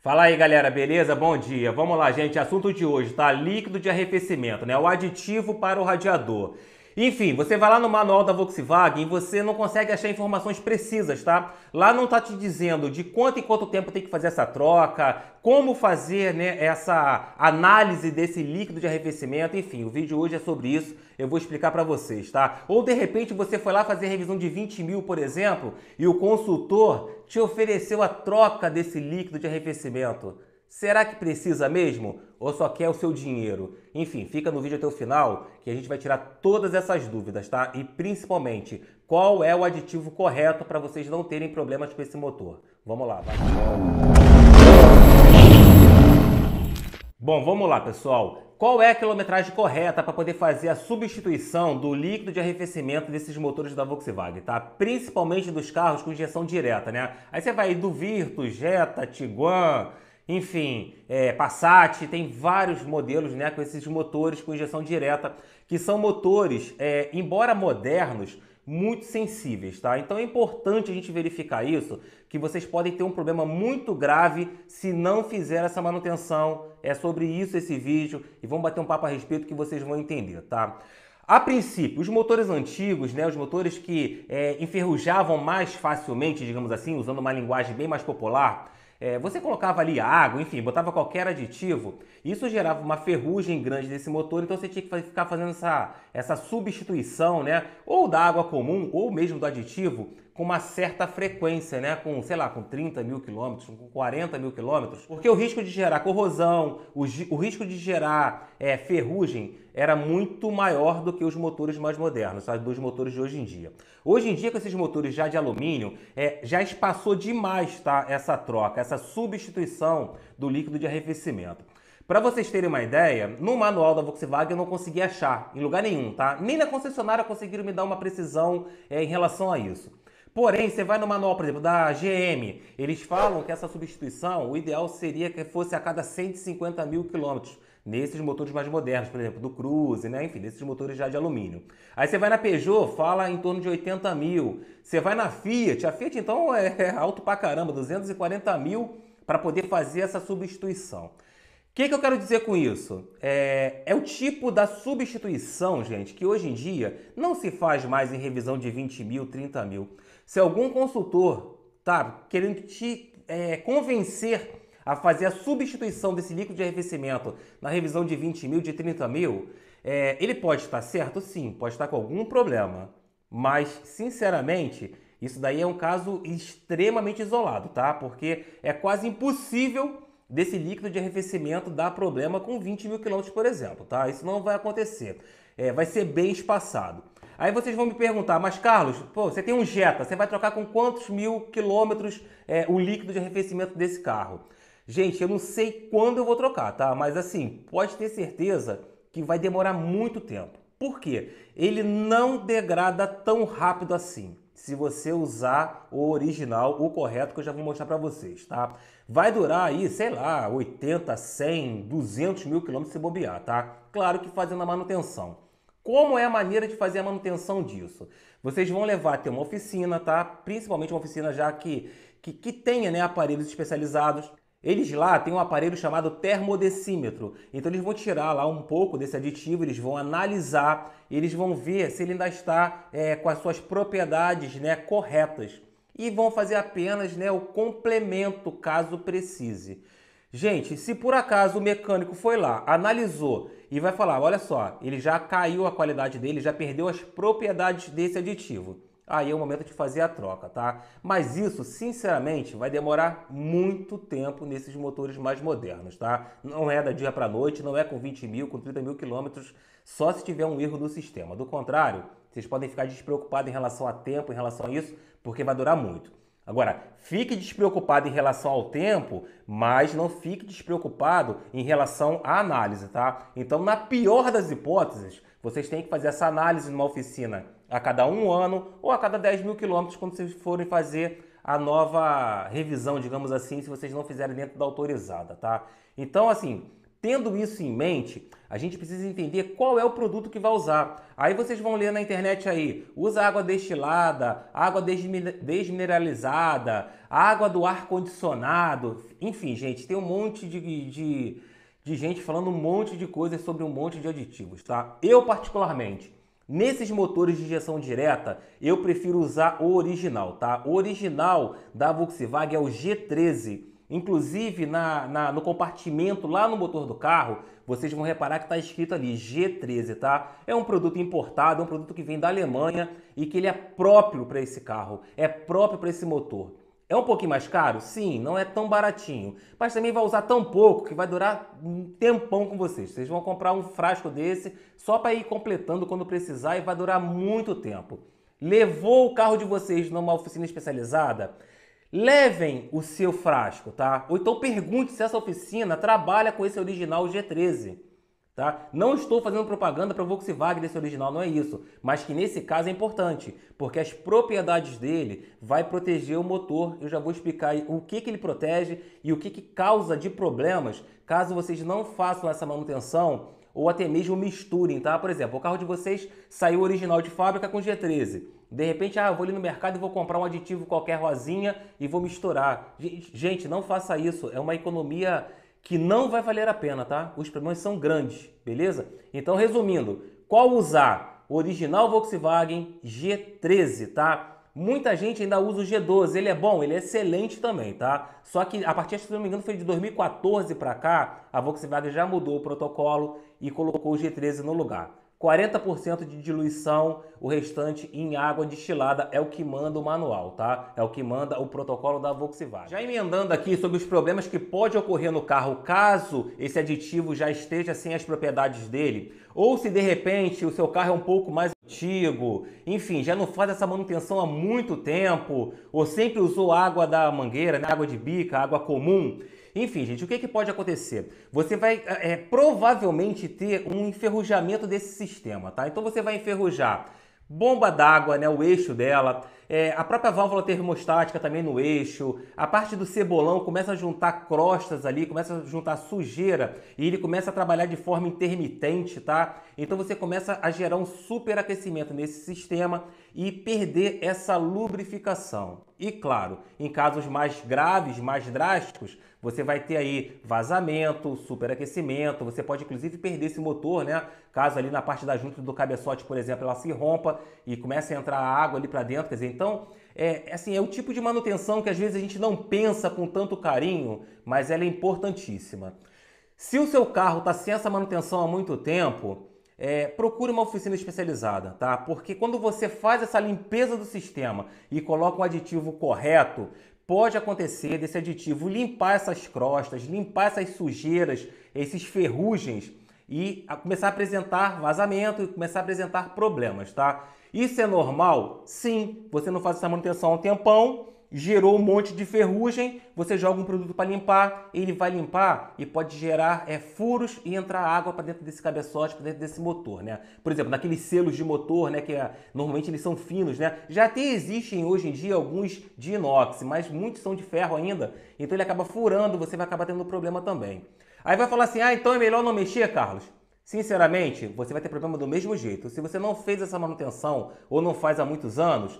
Fala aí galera, beleza? Bom dia. Vamos lá, gente. Assunto de hoje, tá? Líquido de arrefecimento, né? O aditivo para o radiador. Enfim, você vai lá no manual da Volkswagen e você não consegue achar informações precisas, tá? Lá não tá te dizendo de quanto e quanto tempo tem que fazer essa troca, como fazer né, essa análise desse líquido de arrefecimento, enfim, o vídeo hoje é sobre isso, eu vou explicar para vocês, tá? Ou de repente você foi lá fazer revisão de 20 mil, por exemplo, e o consultor te ofereceu a troca desse líquido de arrefecimento. Será que precisa mesmo? Ou só quer o seu dinheiro? Enfim, fica no vídeo até o final que a gente vai tirar todas essas dúvidas, tá? E principalmente, qual é o aditivo correto para vocês não terem problemas com esse motor? Vamos lá, vai. Bom, vamos lá, pessoal. Qual é a quilometragem correta para poder fazer a substituição do líquido de arrefecimento desses motores da Volkswagen, tá? Principalmente dos carros com injeção direta, né? Aí você vai do Virtus, Jetta, Tiguan, enfim, é, Passat, tem vários modelos né, com esses motores com injeção direta, que são motores, é, embora modernos, muito sensíveis, tá? Então é importante a gente verificar isso, que vocês podem ter um problema muito grave se não fizer essa manutenção. É sobre isso esse vídeo e vamos bater um papo a respeito que vocês vão entender, tá? A princípio, os motores antigos, né, os motores que é, enferrujavam mais facilmente, digamos assim, usando uma linguagem bem mais popular, é, você colocava ali água, enfim, botava qualquer aditivo, isso gerava uma ferrugem grande desse motor, então você tinha que ficar fazendo essa, essa substituição, né? Ou da água comum, ou mesmo do aditivo com uma certa frequência, né? com, sei lá, com 30 mil quilômetros, com 40 mil quilômetros, porque o risco de gerar corrosão, o, o risco de gerar é, ferrugem era muito maior do que os motores mais modernos, sabe? dos motores de hoje em dia. Hoje em dia, com esses motores já de alumínio, é, já espaçou demais tá? essa troca, essa substituição do líquido de arrefecimento. Para vocês terem uma ideia, no manual da Volkswagen eu não consegui achar, em lugar nenhum, tá? Nem na concessionária conseguiram me dar uma precisão é, em relação a isso. Porém, você vai no manual, por exemplo, da GM, eles falam que essa substituição, o ideal seria que fosse a cada 150 mil quilômetros, nesses motores mais modernos, por exemplo, do Cruze, né? enfim, nesses motores já de alumínio. Aí você vai na Peugeot, fala em torno de 80 mil. Você vai na Fiat, a Fiat então é alto pra caramba, 240 mil para poder fazer essa substituição. O que, que eu quero dizer com isso? É, é, o tipo da substituição, gente, que hoje em dia não se faz mais em revisão de 20 mil, 30 mil. Se algum consultor tá querendo te é, convencer a fazer a substituição desse líquido de arrefecimento na revisão de 20 mil, de 30 mil, é, ele pode estar certo? Sim, pode estar com algum problema. Mas, sinceramente, isso daí é um caso extremamente isolado, tá? Porque é quase impossível desse líquido de arrefecimento dar problema com 20 mil quilômetros, por exemplo, tá? Isso não vai acontecer. É, vai ser bem espaçado. Aí vocês vão me perguntar, mas Carlos, pô, você tem um Jetta, você vai trocar com quantos mil quilômetros é, o líquido de arrefecimento desse carro? Gente, eu não sei quando eu vou trocar, tá? Mas assim, pode ter certeza que vai demorar muito tempo. Por quê? Ele não degrada tão rápido assim se você usar o original, o correto, que eu já vou mostrar para vocês, tá? Vai durar aí, sei lá, 80, 100, 200 mil quilômetros se bobear, tá? Claro que fazendo a manutenção. Como é a maneira de fazer a manutenção disso? Vocês vão levar até uma oficina, tá? Principalmente uma oficina já que, que, que tenha né, aparelhos especializados. Eles lá têm um aparelho chamado termodecímetro. Então eles vão tirar lá um pouco desse aditivo, eles vão analisar, eles vão ver se ele ainda está é, com as suas propriedades né, corretas. E vão fazer apenas né, o complemento caso precise. Gente, se por acaso o mecânico foi lá, analisou e vai falar: olha só, ele já caiu a qualidade dele, já perdeu as propriedades desse aditivo. Aí é o momento de fazer a troca, tá? Mas isso, sinceramente, vai demorar muito tempo nesses motores mais modernos, tá? Não é da dia para noite, não é com 20 mil, com 30 mil quilômetros, só se tiver um erro do sistema. Do contrário, vocês podem ficar despreocupados em relação a tempo, em relação a isso, porque vai durar muito. Agora, fique despreocupado em relação ao tempo, mas não fique despreocupado em relação à análise, tá? Então, na pior das hipóteses, vocês têm que fazer essa análise numa oficina a cada um ano ou a cada 10 mil quilômetros quando vocês forem fazer a nova revisão, digamos assim, se vocês não fizerem dentro da autorizada, tá? Então, assim, Tendo isso em mente, a gente precisa entender qual é o produto que vai usar. Aí vocês vão ler na internet aí, usa água destilada, água desmineralizada, água do ar-condicionado. Enfim, gente, tem um monte de, de, de gente falando um monte de coisas sobre um monte de aditivos, tá? Eu, particularmente, Nesses motores de injeção direta, eu prefiro usar o original, tá? O original da Volkswagen é o G13. Inclusive na, na, no compartimento lá no motor do carro, vocês vão reparar que está escrito ali G13, tá? É um produto importado, é um produto que vem da Alemanha e que ele é próprio para esse carro, é próprio para esse motor. É um pouquinho mais caro? Sim, não é tão baratinho. Mas também vai usar tão pouco que vai durar um tempão com vocês. Vocês vão comprar um frasco desse só para ir completando quando precisar e vai durar muito tempo. Levou o carro de vocês numa oficina especializada? Levem o seu frasco, tá? Ou então pergunte se essa oficina trabalha com esse original G13. Tá? Não estou fazendo propaganda para o Volkswagen desse original, não é isso. Mas que nesse caso é importante, porque as propriedades dele vai proteger o motor. Eu já vou explicar o que, que ele protege e o que, que causa de problemas caso vocês não façam essa manutenção ou até mesmo misturem, tá? Por exemplo, o carro de vocês saiu original de fábrica com G13. De repente, ah, eu vou ali no mercado e vou comprar um aditivo qualquer rosinha e vou misturar. Gente, não faça isso. É uma economia que não vai valer a pena, tá? Os problemas são grandes, beleza? Então, resumindo, qual usar? O original Volkswagen G13, tá? Muita gente ainda usa o G12, ele é bom, ele é excelente também, tá? Só que a partir, se não me engano, foi de 2014 para cá, a Volkswagen já mudou o protocolo e colocou o G13 no lugar. 40% de diluição, o restante em água destilada é o que manda o manual, tá? É o que manda o protocolo da Volkswagen. Já emendando aqui sobre os problemas que pode ocorrer no carro caso esse aditivo já esteja sem as propriedades dele, ou se de repente o seu carro é um pouco mais antigo, enfim, já não faz essa manutenção há muito tempo, ou sempre usou água da mangueira, né? água de bica, água comum, enfim, gente, o que, é que pode acontecer? Você vai é, é, provavelmente ter um enferrujamento desse sistema, tá? Então você vai enferrujar bomba d'água, né, o eixo dela, é, a própria válvula termostática também no eixo, a parte do cebolão começa a juntar crostas ali, começa a juntar sujeira e ele começa a trabalhar de forma intermitente, tá? Então você começa a gerar um superaquecimento nesse sistema e perder essa lubrificação. E claro, em casos mais graves, mais drásticos, você vai ter aí vazamento, superaquecimento, você pode inclusive perder esse motor, né? Caso ali na parte da junta do cabeçote, por exemplo, ela se rompa e comece a entrar água ali para dentro, quer dizer, então, é, assim, é o tipo de manutenção que às vezes a gente não pensa com tanto carinho, mas ela é importantíssima. Se o seu carro está sem essa manutenção há muito tempo, é, procure uma oficina especializada, tá? Porque quando você faz essa limpeza do sistema e coloca um aditivo correto, pode acontecer desse aditivo limpar essas crostas, limpar essas sujeiras, esses ferrugens e a começar a apresentar vazamento e começar a apresentar problemas, tá? Isso é normal? Sim. Você não faz essa manutenção há um tempão, gerou um monte de ferrugem, você joga um produto para limpar, ele vai limpar e pode gerar é, furos e entrar água para dentro desse cabeçote, para dentro desse motor, né? Por exemplo, naqueles selos de motor, né, que é, normalmente eles são finos, né? Já até existem hoje em dia alguns de inox, mas muitos são de ferro ainda, então ele acaba furando, você vai acabar tendo problema também. Aí vai falar assim: ah, então é melhor não mexer, Carlos. Sinceramente, você vai ter problema do mesmo jeito. Se você não fez essa manutenção ou não faz há muitos anos,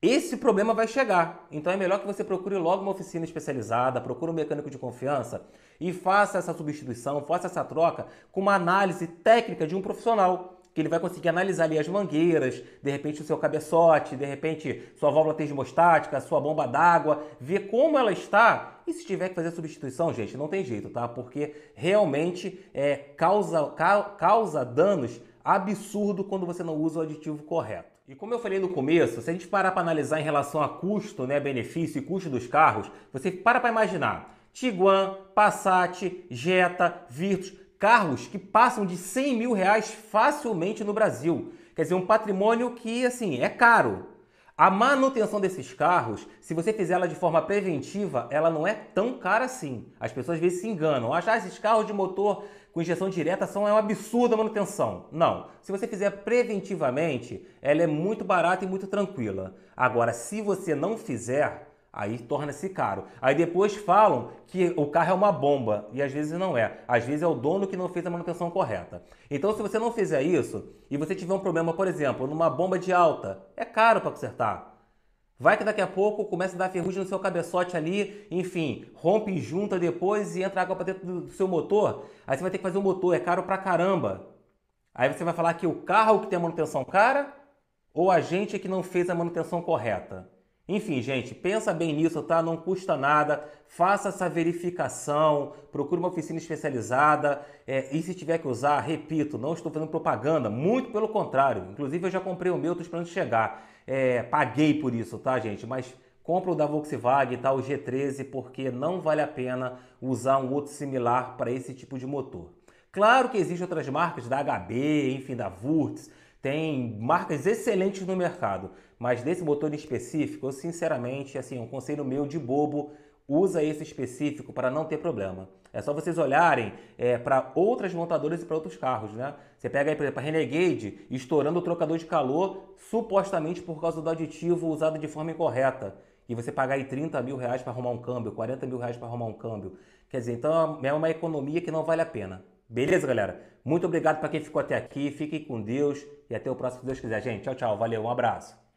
esse problema vai chegar. Então é melhor que você procure logo uma oficina especializada, procure um mecânico de confiança e faça essa substituição, faça essa troca com uma análise técnica de um profissional que ele vai conseguir analisar ali as mangueiras, de repente o seu cabeçote, de repente sua válvula termostática, sua bomba d'água, ver como ela está e se tiver que fazer substituição, gente, não tem jeito, tá? Porque realmente é, causa, ca, causa danos absurdo quando você não usa o aditivo correto. E como eu falei no começo, se a gente parar para analisar em relação a custo, né, benefício e custo dos carros, você para para imaginar. Tiguan, Passat, Jetta, Virtus, carros que passam de 100 mil reais facilmente no Brasil. Quer dizer, um patrimônio que, assim, é caro. A manutenção desses carros, se você fizer ela de forma preventiva, ela não é tão cara assim. As pessoas às vezes se enganam. Achar ah, esses carros de motor com injeção direta são é uma absurda manutenção. Não. Se você fizer preventivamente, ela é muito barata e muito tranquila. Agora, se você não fizer, Aí torna-se caro. Aí depois falam que o carro é uma bomba e às vezes não é. Às vezes é o dono que não fez a manutenção correta. Então, se você não fizer isso e você tiver um problema, por exemplo, numa bomba de alta, é caro para consertar. Vai que daqui a pouco começa a dar ferrugem no seu cabeçote ali, enfim, rompe junta depois e entra água para dentro do seu motor. Aí você vai ter que fazer o um motor, é caro para caramba. Aí você vai falar que o carro que tem a manutenção cara ou a gente é que não fez a manutenção correta. Enfim, gente, pensa bem nisso, tá? Não custa nada. Faça essa verificação, procure uma oficina especializada é, e se tiver que usar, repito, não estou fazendo propaganda, muito pelo contrário. Inclusive, eu já comprei o meu, estou esperando chegar. É, paguei por isso, tá, gente? Mas compra o da Volkswagen, tá? O G13, porque não vale a pena usar um outro similar para esse tipo de motor. Claro que existem outras marcas da HB, enfim, da Wurtz, tem marcas excelentes no mercado, mas desse motor específico, eu sinceramente, assim, um conselho meu de bobo, usa esse específico para não ter problema. É só vocês olharem é, para outras montadoras e para outros carros, né? Você pega aí, por exemplo, a Renegade estourando o trocador de calor supostamente por causa do aditivo usado de forma incorreta. E você pagar aí 30 mil reais para arrumar um câmbio, 40 mil reais para arrumar um câmbio. Quer dizer, então é uma economia que não vale a pena. Beleza, galera? Muito obrigado para quem ficou até aqui. Fiquem com Deus e até o próximo, se Deus quiser. Gente, tchau, tchau. Valeu, um abraço.